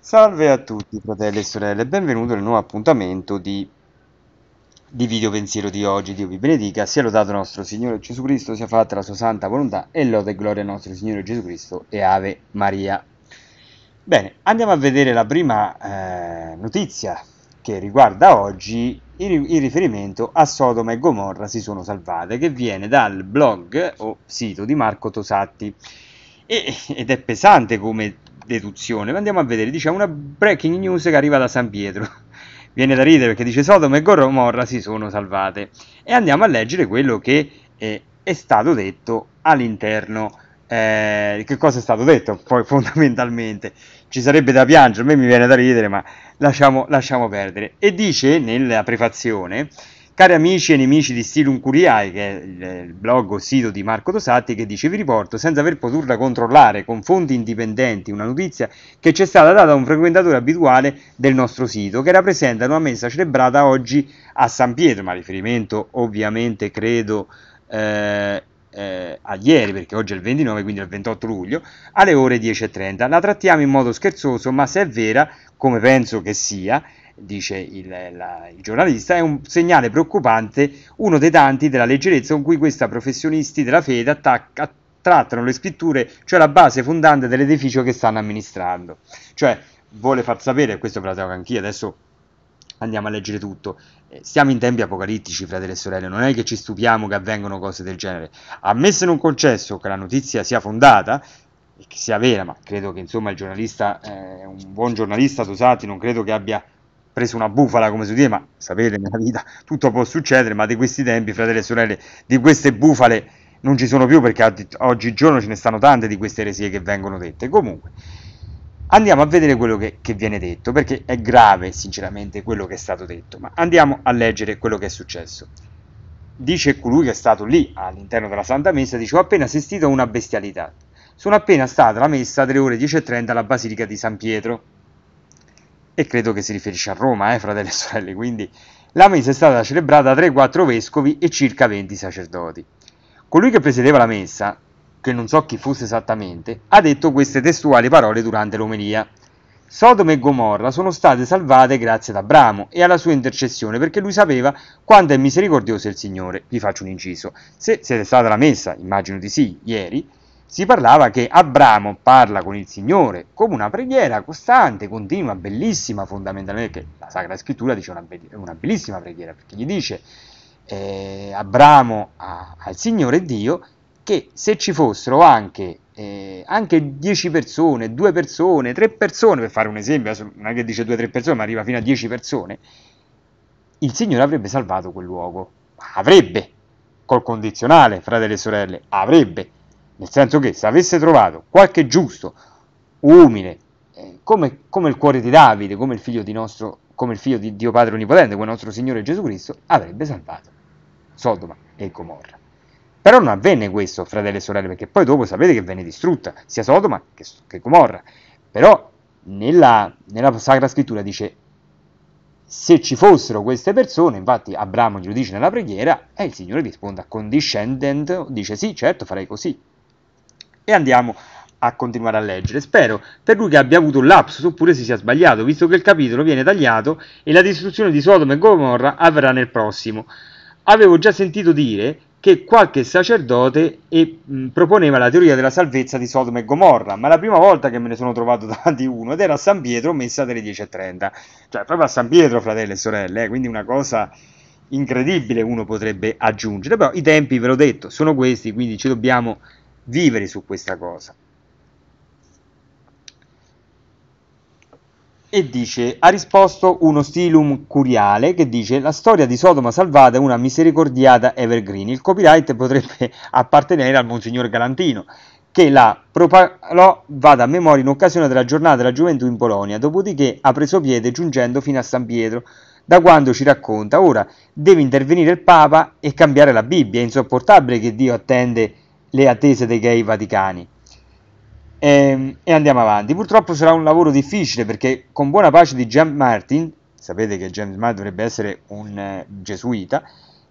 Salve a tutti fratelli e sorelle, benvenuti nel nuovo appuntamento di, di video pensiero di oggi. Dio vi benedica, sia lodato nostro Signore Gesù Cristo, sia fatta la sua santa volontà e lode e gloria al nostro Signore Gesù Cristo e Ave Maria. Bene, andiamo a vedere la prima eh, notizia che riguarda oggi il riferimento a Sodoma e Gomorra si sono salvate, che viene dal blog o sito di Marco Tosatti. ed è pesante come deduzione, ma andiamo a vedere, dice una breaking news che arriva da San Pietro. Viene da ridere perché dice Sodoma e Gomorra si sono salvate. E andiamo a leggere quello che eh, è stato detto all'interno. Eh, che cosa è stato detto? Poi fondamentalmente ci sarebbe da piangere, a me mi viene da ridere, ma lasciamo, lasciamo perdere. E dice nella prefazione Cari amici e nemici di Stilum Curiae, che è il blog o sito di Marco Dosatti, che dice: Vi riporto, senza aver potuto controllare con fonti indipendenti, una notizia che ci è stata data da un frequentatore abituale del nostro sito, che rappresenta una messa celebrata oggi a San Pietro. Ma riferimento ovviamente credo. Eh, eh, a ieri, perché oggi è il 29, quindi è il 28 luglio, alle ore 10.30. La trattiamo in modo scherzoso, ma se è vera, come penso che sia, dice il, la, il, giornalista, è un segnale preoccupante, uno dei tanti della leggerezza con cui questi professionisti della fede attacca, trattano le scritture, cioè la base fondante dell'edificio che stanno amministrando. Cioè, vuole far sapere, questo ve la anch'io, adesso andiamo a leggere tutto. Eh, Stiamo in tempi apocalittici, fratelli e sorelle, non è che ci stupiamo che avvengano cose del genere. Ammesso in un concesso che la notizia sia fondata, e che sia vera, ma credo che insomma il giornalista, eh, un buon giornalista, Tosati, non credo che abbia preso una bufala come si dice, ma sapete nella vita tutto può succedere, ma di questi tempi, fratelli e sorelle, di queste bufale non ci sono più perché ad, oggigiorno ce ne stanno tante di queste eresie che vengono dette. Comunque, andiamo a vedere quello che, che viene detto, perché è grave sinceramente quello che è stato detto, ma andiamo a leggere quello che è successo dice colui che è stato lì all'interno della Santa Messa, dice ho appena assistito a una bestialità. Sono appena stata la messa alle ore 10.30 alla Basilica di San Pietro e credo che si riferisce a Roma, eh, fratelli e sorelle, quindi la messa è stata celebrata da 3-4 vescovi e circa 20 sacerdoti. Colui che presiedeva la messa, che non so chi fosse esattamente, ha detto queste testuali parole durante l'omelia. Sodome e Gomorra sono state salvate grazie ad Abramo e alla sua intercessione perché lui sapeva quanto è misericordioso il Signore. Vi faccio un inciso. Se siete stata alla messa, immagino di sì, ieri, si parlava che Abramo parla con il Signore come una preghiera costante, continua, bellissima, fondamentalmente, che la Sacra Scrittura dice una, be- una bellissima preghiera, perché gli dice eh, Abramo al Signore Dio che se ci fossero anche, eh, anche 10 persone, due persone, tre persone, per fare un esempio, non è che dice due o tre persone, ma arriva fino a dieci persone, il Signore avrebbe salvato quel luogo, avrebbe, col condizionale, fratelli e sorelle, avrebbe nel senso che se avesse trovato qualche giusto, umile, eh, come, come, il cuore di Davide, come il figlio di, nostro, come il figlio di Dio Padre Onnipotente, come il nostro Signore Gesù Cristo, avrebbe salvato Sodoma e Gomorra. Però non avvenne questo, fratelli e sorelle, perché poi dopo sapete che venne distrutta sia Sodoma che, che Gomorra. Però nella, nella Sacra Scrittura dice se ci fossero queste persone, infatti Abramo glielo dice nella preghiera, e il Signore risponde a condiscendent, dice sì, certo, farei così e andiamo a continuare a leggere. Spero per lui che abbia avuto un lapsus oppure si sia sbagliato, visto che il capitolo viene tagliato e la distruzione di Sodoma e Gomorra avverrà nel prossimo. Avevo già sentito dire che qualche sacerdote e, mh, proponeva la teoria della salvezza di Sodoma e Gomorra, ma la prima volta che me ne sono trovato davanti uno ed era a San Pietro messa alle 10.30, cioè proprio a San Pietro, fratelli e sorelle, eh, quindi una cosa incredibile uno potrebbe aggiungere, però i tempi ve l'ho detto, sono questi, quindi ci dobbiamo vivere su questa cosa. E dice, ha risposto uno stilum curiale che dice la storia di Sodoma salvata è una misericordiata evergreen. Il copyright potrebbe appartenere al Monsignor Galantino, che la propagò vada a memoria in occasione della giornata della gioventù in Polonia, dopodiché ha preso piede giungendo fino a San Pietro, da quando ci racconta, ora deve intervenire il Papa e cambiare la Bibbia, è insopportabile che Dio attende le attese dei gay vaticani. E, ehm, e, andiamo avanti. Purtroppo sarà un lavoro difficile perché con buona pace di James Martin, sapete che James Martin dovrebbe essere un eh, gesuita,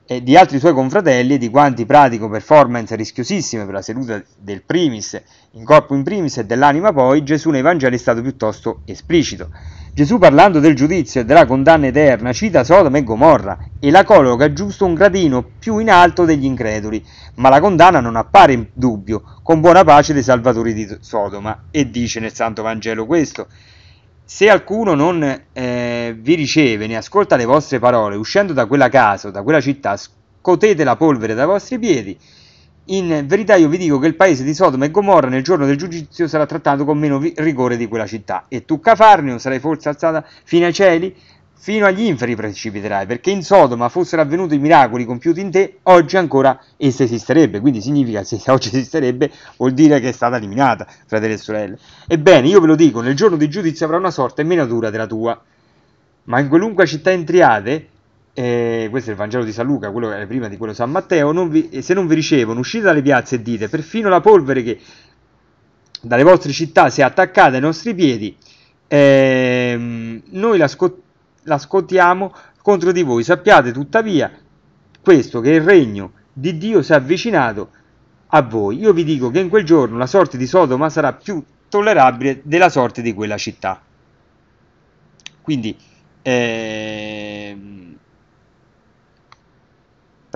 e di altri suoi confratelli e di quanti pratico performance rischiosissime per la seduta del primis, in corpo in primis e dell'anima poi, Gesù nei Vangeli è stato piuttosto esplicito. Gesù parlando del giudizio e della condanna eterna cita Sodoma e Gomorra e la colloca giusto un gradino più in alto degli increduli, ma la condanna non appare in dubbio, con buona pace dei salvatori di Sodoma, e dice nel Santo Vangelo questo. Se alcuno non eh, vi riceve né ascolta le vostre parole, uscendo da quella casa o da quella città, scotete la polvere dai vostri piedi in verità io vi dico che il paese di Sodoma e Gomorra nel giorno del giudizio sarà trattato con meno rigore di quella città, e tu Cafarnio sarai forse alzata fino ai cieli, fino agli inferi precipiterai, perché in Sodoma fossero avvenuti i miracoli compiuti in te, oggi ancora essa esisterebbe, quindi significa che se oggi esisterebbe vuol dire che è stata eliminata, fratelli e sorelle. Ebbene, io ve lo dico, nel giorno del giudizio avrà una sorte meno dura della tua, ma in qualunque città entriate eh, questo è il Vangelo di San Luca, quello che è prima di quello di San Matteo, non vi, eh, se non vi ricevono, uscite dalle piazze e dite, perfino la polvere che dalle vostre città si è attaccata ai nostri piedi, eh, noi la, scot- la scotiamo contro di voi. Sappiate tuttavia questo, che il regno di Dio si è avvicinato a voi. Io vi dico che in quel giorno la sorte di Sodoma sarà più tollerabile della sorte di quella città. Quindi, eh,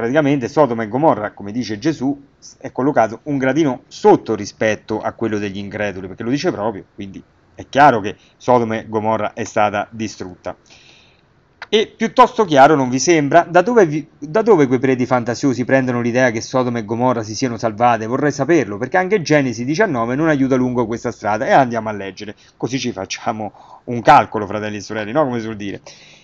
praticamente Sodoma e Gomorra, come dice Gesù, è collocato un gradino sotto rispetto a quello degli increduli, perché lo dice proprio, quindi è chiaro che Sodoma e Gomorra è stata distrutta. E piuttosto chiaro non vi sembra da dove, vi, da dove quei preti fantasiosi prendono l'idea che Sodoma e Gomorra si siano salvate? Vorrei saperlo, perché anche Genesi 19 non aiuta lungo questa strada e andiamo a leggere, così ci facciamo un calcolo, fratelli e sorelle, no? Come suol dire.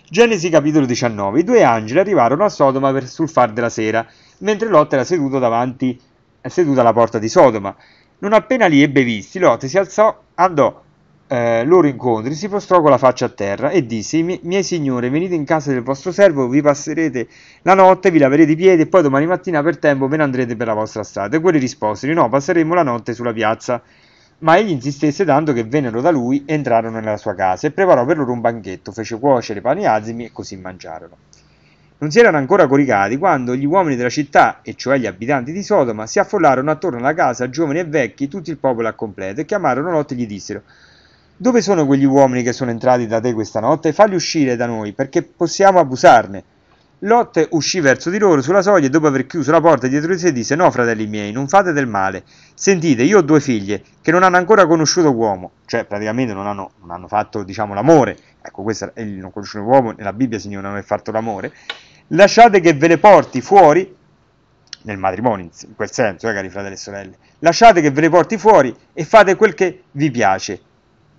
Genesi capitolo 19 I due angeli arrivarono a Sodoma per, sul far della sera, mentre Lot era seduto davanti, eh, seduto alla porta di Sodoma. Non appena li ebbe visti, Lot si alzò, andò eh, loro incontri, si prostrò con la faccia a terra e disse: Miei signore, venite in casa del vostro servo, vi passerete la notte, vi laverete i piedi e poi domani mattina per tempo ve ne andrete per la vostra strada. E quelli risposero: No, passeremo la notte sulla piazza ma egli insistesse tanto che vennero da lui entrarono nella sua casa e preparò per loro un banchetto, fece cuocere pani azimi e così mangiarono. Non si erano ancora coricati quando gli uomini della città, e cioè gli abitanti di Sodoma, si affollarono attorno alla casa, giovani e vecchi, tutto il popolo a completo, e chiamarono Lot e gli dissero «Dove sono quegli uomini che sono entrati da te questa notte? Falli uscire da noi, perché possiamo abusarne». Lotte uscì verso di loro sulla soglia e dopo aver chiuso la porta dietro di sé disse No, fratelli miei, non fate del male. Sentite, io ho due figlie che non hanno ancora conosciuto uomo, cioè praticamente non hanno, non hanno fatto, diciamo, l'amore. Ecco, questo è il non conosciuto uomo, nella Bibbia significa non aver fatto l'amore. Lasciate che ve le porti fuori nel matrimonio, in quel senso, eh, cari fratelli e sorelle. Lasciate che ve le porti fuori e fate quel che vi piace,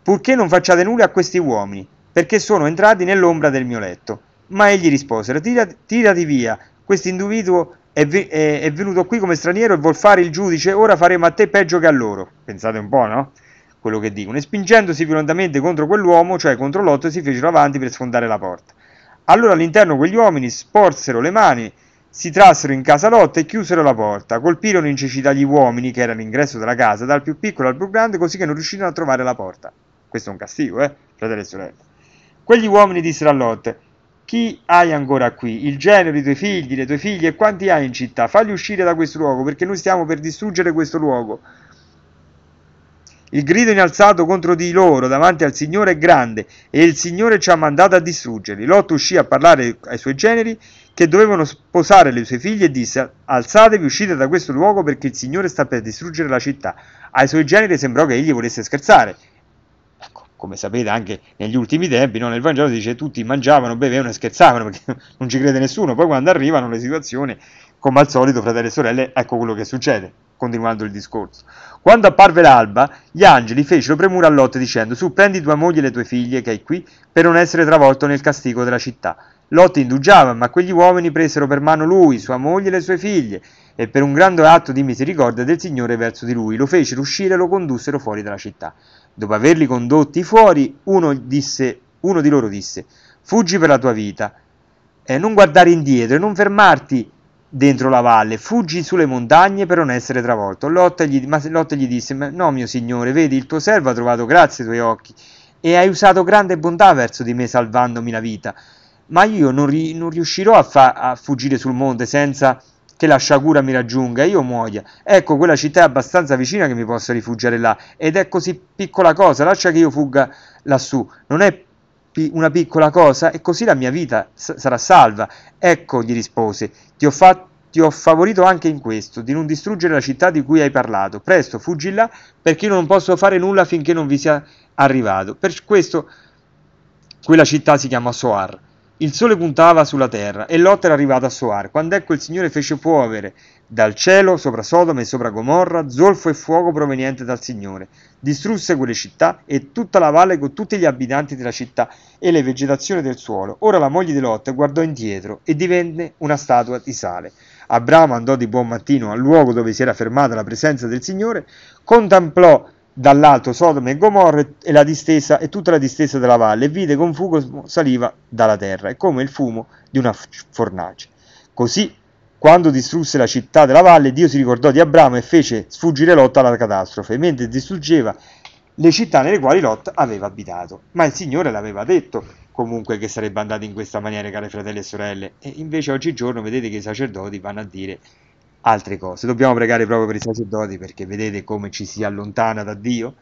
purché non facciate nulla a questi uomini, perché sono entrati nell'ombra del mio letto ma egli risposero, tirati, via, questo individuo è, è, è, venuto qui come straniero e vuol fare il giudice, ora faremo a te peggio che a loro. Pensate un po', no? Quello che dicono. E spingendosi violentamente contro quell'uomo, cioè contro Lotto, si fecero avanti per sfondare la porta. Allora all'interno quegli uomini sporsero le mani, si trassero in casa Lotto e chiusero la porta. Colpirono in cecità gli uomini che era l'ingresso della casa, dal più piccolo al più grande, così che non riuscirono a trovare la porta. Questo è un castigo, eh, fratelli e sorelle. Quegli uomini dissero a Lotte, chi hai ancora qui? Il genero, i tuoi figli, le tue figlie, quanti hai in città? Fagli uscire da questo luogo, perché noi stiamo per distruggere questo luogo. Il grido inalzato contro di loro davanti al Signore è grande e il Signore ci ha mandato a distruggerli. Lot uscì a parlare ai suoi generi che dovevano sposare le sue figlie e disse alzatevi uscite da questo luogo perché il Signore sta per distruggere la città. Ai suoi generi sembrò che egli volesse scherzare come sapete anche negli ultimi tempi, no? nel Vangelo si dice tutti mangiavano, bevevano e scherzavano, perché non ci crede nessuno, poi quando arrivano le situazioni, come al solito, fratelli e sorelle, ecco quello che succede, continuando il discorso. Quando apparve l'alba, gli angeli fecero premura a Lot dicendo, su prendi tua moglie e le tue figlie che hai qui, per non essere travolto nel castigo della città. Lot indugiava, ma quegli uomini presero per mano lui, sua moglie e le sue figlie, e per un grande atto di misericordia del Signore verso di lui lo fecero uscire e lo condussero fuori dalla città. Dopo averli condotti fuori, uno, disse, uno di loro disse, fuggi per la tua vita, e non guardare indietro e non fermarti dentro la valle, fuggi sulle montagne per non essere travolto. Lot gli, ma Lot gli disse, no mio signore, vedi, il tuo servo ha trovato grazie ai tuoi occhi e hai usato grande bontà verso di me salvandomi la vita, ma io non, ri non riuscirò a, a fuggire sul monte senza che la sciagura mi raggiunga e io muoia. Ecco, quella città è abbastanza vicina che mi posso rifugiare là. Ed è così piccola cosa, lascia che io fugga lassù. Non è pi- una piccola cosa e così la mia vita s- sarà salva. Ecco, gli rispose, ti ho fatto ti ho favorito anche in questo, di non distruggere la città di cui hai parlato. Presto, fuggi là, perché io non posso fare nulla finché non vi sia arrivato. Per questo quella città si chiama Soar. Il sole puntava sulla terra e Lot era arrivato a Soar, quando ecco il Signore fece piovere dal cielo sopra Sodoma e sopra Gomorra zolfo e fuoco proveniente dal Signore. Distrusse quelle città e tutta la valle con tutti gli abitanti della città e le vegetazioni del suolo. Ora la moglie di Lot guardò indietro e divenne una statua di sale. Abramo andò di buon mattino al luogo dove si era fermata la presenza del Signore, contemplò dall'alto Sodome e Gomorra e, la distesa, e tutta la distesa della valle e vide con fumo saliva dalla terra e come il fumo di una fornace. Così, quando distrusse la città della valle, Dio si ricordò di Abramo e fece sfuggire Lotta alla catastrofe, mentre distruggeva le città nelle quali Lot aveva abitato. Ma il Signore l'aveva detto comunque che sarebbe andato in questa maniera, cari fratelli e sorelle, e invece oggigiorno vedete che i sacerdoti vanno a dire altre cose. Dobbiamo pregare proprio per i sacerdoti perché vedete come ci si allontana da Dio.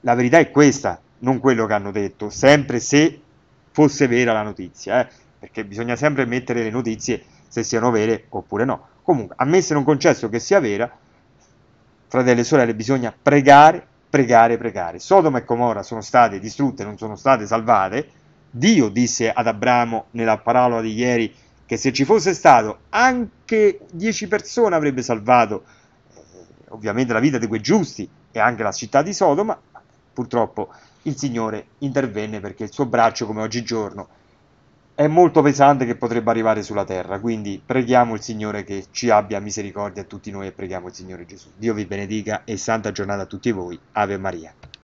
La verità è questa, non quello che hanno detto, sempre se fosse vera la notizia, eh? perché bisogna sempre mettere le notizie se siano vere oppure no. Comunque, ammesso non concesso che sia vera, fratelli e sorelle, bisogna pregare, pregare, pregare. Sodoma e Comora sono state distrutte, non sono state salvate. Dio disse ad Abramo nella parola di ieri che se ci fosse stato anche 10 persone avrebbe salvato eh, ovviamente la vita di quei giusti e anche la città di Sodoma, purtroppo il Signore intervenne perché il suo braccio, come oggigiorno, è molto pesante che potrebbe arrivare sulla terra. Quindi preghiamo il Signore che ci abbia misericordia a tutti noi e preghiamo il Signore Gesù. Dio vi benedica e santa giornata a tutti voi. Ave Maria.